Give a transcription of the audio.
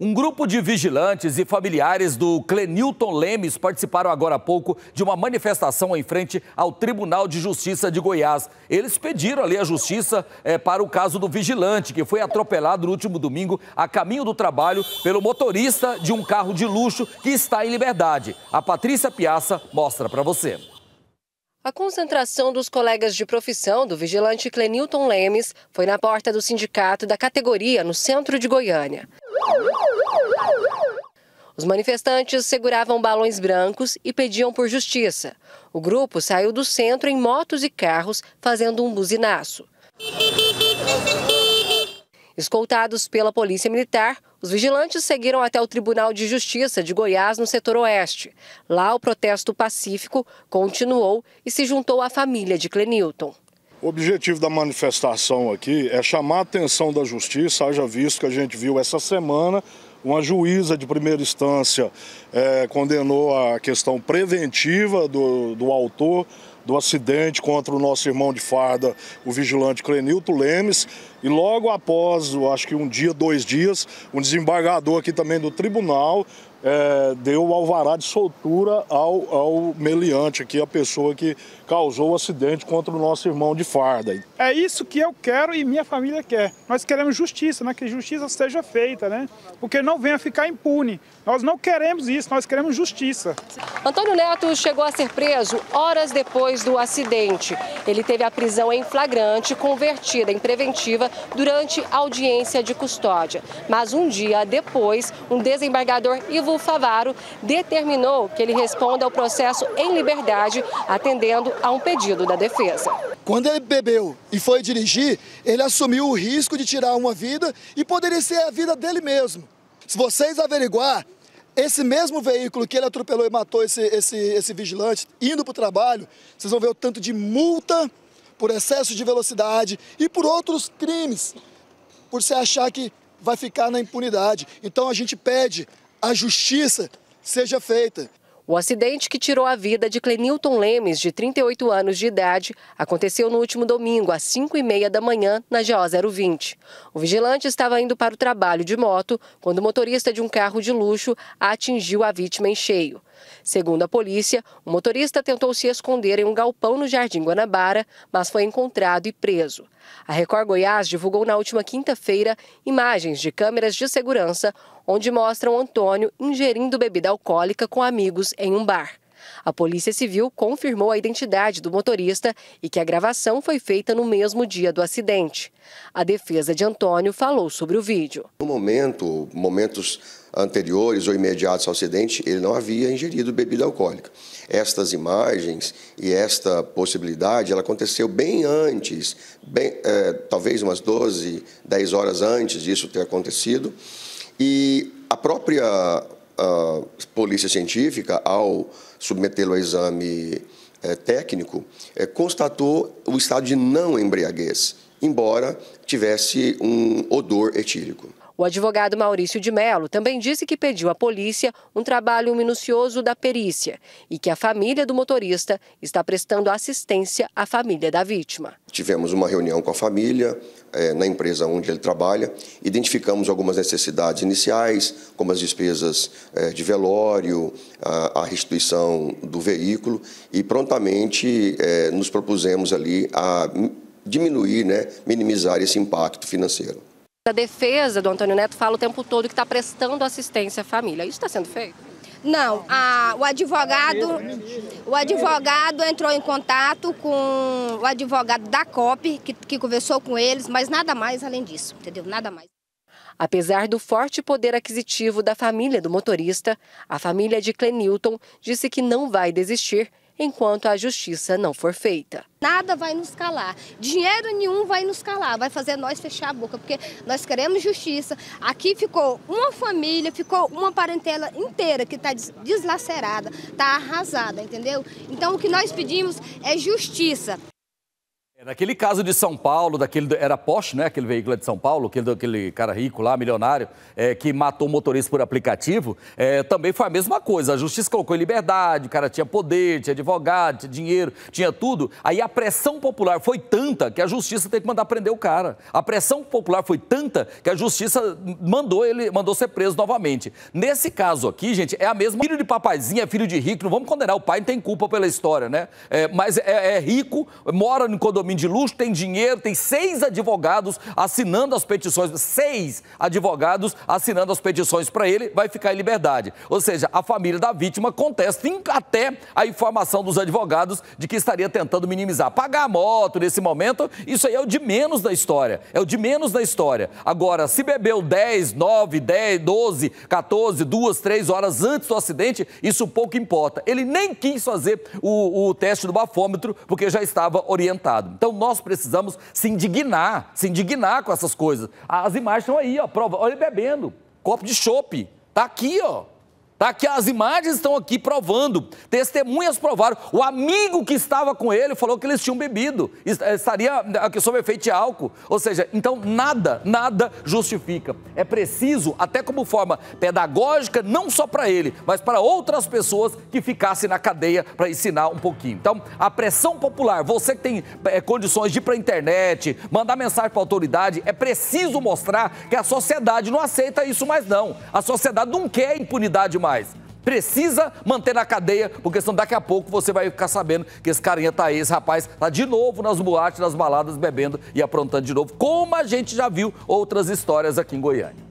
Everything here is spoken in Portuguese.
Um grupo de vigilantes e familiares do Clenilton Lemes participaram agora há pouco de uma manifestação em frente ao Tribunal de Justiça de Goiás. Eles pediram ali a justiça é, para o caso do vigilante, que foi atropelado no último domingo a caminho do trabalho pelo motorista de um carro de luxo que está em liberdade. A Patrícia Piaça mostra para você. A concentração dos colegas de profissão do vigilante Clenilton Lemes foi na porta do sindicato da categoria no centro de Goiânia. Os manifestantes seguravam balões brancos e pediam por justiça. O grupo saiu do centro em motos e carros, fazendo um buzinaço. Escoltados pela Polícia Militar, os vigilantes seguiram até o Tribunal de Justiça de Goiás, no setor oeste. Lá, o protesto pacífico continuou e se juntou à família de Clenilton. O objetivo da manifestação aqui é chamar a atenção da justiça, haja visto que a gente viu essa semana uma juíza de primeira instância é, condenou a questão preventiva do, do autor do acidente contra o nosso irmão de farda, o vigilante Clenilto Lemes. E logo após, acho que um dia, dois dias, um desembargador aqui também do tribunal é, deu o alvará de soltura ao, ao meliante aqui, a pessoa que causou o acidente contra o nosso irmão de farda. É isso que eu quero e minha família quer. Nós queremos justiça, né? que justiça seja feita, né? porque não venha ficar impune. Nós não queremos isso, nós queremos justiça. Antônio Neto chegou a ser preso horas depois do acidente. Ele teve a prisão em flagrante convertida em preventiva durante audiência de custódia. Mas um dia depois, um desembargador Ivo Favaro determinou que ele responda ao processo em liberdade, atendendo a um pedido da defesa. Quando ele bebeu e foi dirigir, ele assumiu o risco de tirar uma vida e poderia ser a vida dele mesmo. Se vocês averiguar, esse mesmo veículo que ele atropelou e matou esse, esse, esse vigilante, indo para o trabalho, vocês vão ver o tanto de multa por excesso de velocidade e por outros crimes, por se achar que vai ficar na impunidade. Então a gente pede a justiça seja feita. O acidente que tirou a vida de Clenilton Lemes, de 38 anos de idade, aconteceu no último domingo, às 5h30 da manhã, na GO 020. O vigilante estava indo para o trabalho de moto quando o motorista de um carro de luxo atingiu a vítima em cheio. Segundo a polícia, o motorista tentou se esconder em um galpão no Jardim Guanabara, mas foi encontrado e preso. A Record Goiás divulgou na última quinta-feira imagens de câmeras de segurança onde mostram Antônio ingerindo bebida alcoólica com amigos em um bar. A Polícia Civil confirmou a identidade do motorista e que a gravação foi feita no mesmo dia do acidente. A defesa de Antônio falou sobre o vídeo. No momento, momentos anteriores ou imediatos ao acidente, ele não havia ingerido bebida alcoólica. Estas imagens e esta possibilidade, ela aconteceu bem antes, bem, é, talvez umas 12, 10 horas antes disso ter acontecido. E a própria a polícia científica, ao submetê-lo a exame é, técnico, é, constatou o estado de não embriaguez, embora tivesse um odor etílico. O advogado Maurício de Mello também disse que pediu à polícia um trabalho minucioso da perícia e que a família do motorista está prestando assistência à família da vítima. Tivemos uma reunião com a família é, na empresa onde ele trabalha, identificamos algumas necessidades iniciais, como as despesas é, de velório, a, a, restituição do veículo e prontamente é, nos propusemos ali a diminuir, né, minimizar esse impacto financeiro. A defesa do Antônio Neto fala o tempo todo que está prestando assistência à família. Isso está sendo feito? Não, a, o advogado, o advogado entrou em contato com o advogado da COP, que, que conversou com eles, mas nada mais além disso, entendeu? Nada mais. Apesar do forte poder aquisitivo da família do motorista, a família de Clenilton disse que não vai desistir enquanto a justiça não for feita. Nada vai nos calar, dinheiro nenhum vai nos calar, vai fazer nós fechar a boca, porque nós queremos justiça. Aqui ficou uma família, ficou uma parentela inteira que está deslacerada, está arrasada, entendeu? Então o que nós pedimos é justiça. É naquele caso de São Paulo, daquele era Porsche, né? Aquele veículo é de São Paulo, aquele, aquele cara rico lá, milionário, é, que matou o motorista por aplicativo, é, também foi a mesma coisa. A justiça colocou em liberdade, o cara tinha poder, tinha advogado, tinha dinheiro, tinha tudo. Aí a pressão popular foi tanta que a justiça teve que mandar prender o cara. A pressão popular foi tanta que a justiça mandou ele, mandou ser preso novamente. Nesse caso aqui, gente, é a mesma. Filho de papaizinho, é filho de rico, não vamos condenar, o pai não tem culpa pela história, né? É, mas é, é rico, mora no condomínio homem de luxo, tem dinheiro, tem seis advogados assinando as petições, seis advogados assinando as petições para ele, vai ficar em liberdade. Ou seja, a família da vítima contesta até a informação dos advogados de que estaria tentando minimizar. Pagar a moto nesse momento, isso aí é o de menos da história. É o de menos da história. Agora, se bebeu 10, 9, 10, 12, 14, 2, 3 horas antes do acidente, isso pouco importa. Ele nem quis fazer o, o teste do bafômetro, porque já estava orientado. Então, então nós precisamos se indignar, se indignar com essas coisas. Ah, as imagens estão aí, ó, prova. Olha ele bebendo, copo de chope. Tá aqui, ó. Tá? Que as imagens estão aqui provando, testemunhas provaram. O amigo que estava com ele falou que eles tinham bebido, eh, estaria eh, sob efeito de álcool. Ou seja, então nada, nada justifica. É preciso, até como forma pedagógica, não só para ele, mas para outras pessoas que ficassem na cadeia para ensinar um pouquinho. Então, a pressão popular, você que tem é, condições de ir para a internet, mandar mensagem para a autoridade, é preciso mostrar que a sociedade não aceita isso mais não. A sociedade não quer impunidade mais mais. Precisa manter na cadeia, porque senão daqui a pouco você vai ficar sabendo que esse carinha tá aí, esse rapaz tá de novo nas boates, nas baladas, bebendo e aprontando de novo, como a gente já viu outras histórias aqui em Goiânia.